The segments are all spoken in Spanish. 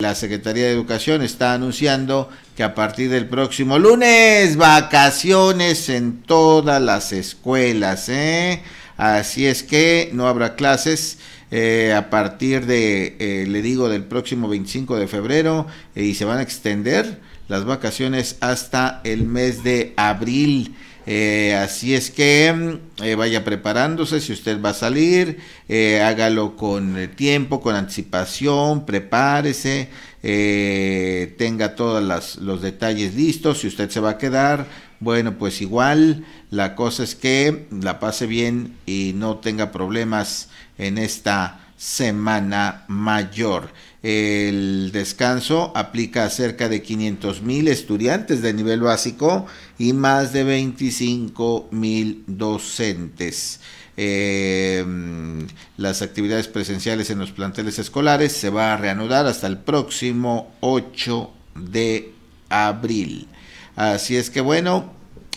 La Secretaría de Educación está anunciando que a partir del próximo lunes, vacaciones en todas las escuelas. ¿eh? Así es que no habrá clases eh, a partir de, eh, le digo, del próximo 25 de febrero y se van a extender las vacaciones hasta el mes de abril. Eh, así es que mm, eh, vaya preparándose si usted va a salir, eh, hágalo con tiempo, con anticipación, prepárese, tenga todos los detalles listos. Si usted se va a quedar, bueno, pues igual la cosa es que la pase bien y no tenga problemas en esta Semana Mayor. El descanso aplica a cerca de 500 mil estudiantes de nivel básico y más de 25 mil docentes. Em, las actividades presenciales en los planteles escolares se va a reanudar hasta el próximo 8 de abril. Así es que bueno,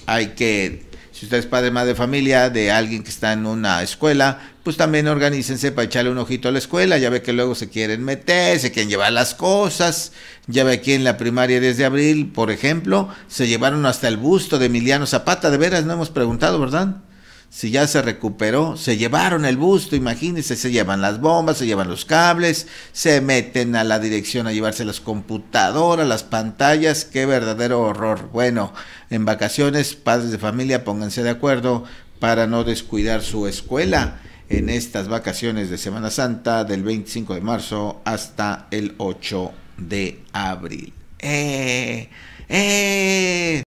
hay que si usted es padre madre, de familia, de alguien que está en una escuela, pues también organícense para echarle un ojito a la escuela. Ya ve que luego se quieren meter, se quieren llevar las cosas. Ya ve aquí en la primaria desde abril, por ejemplo, se llevaron hasta el busto de Emiliano Zapata. De veras, no hemos preguntado, ¿verdad? si ya se recuperó, se llevaron el busto, imagínense, se llevan las bombas, se llevan los cables, se meten a la dirección a llevarse las computadoras, las pantallas, qué verdadero horror. Bueno, en vacaciones, padres de familia, pónganse de acuerdo para no descuidar su escuela en estas vacaciones de Semana Santa del 25 de marzo hasta el 8 de abril. ¡Eh! ¡Eh!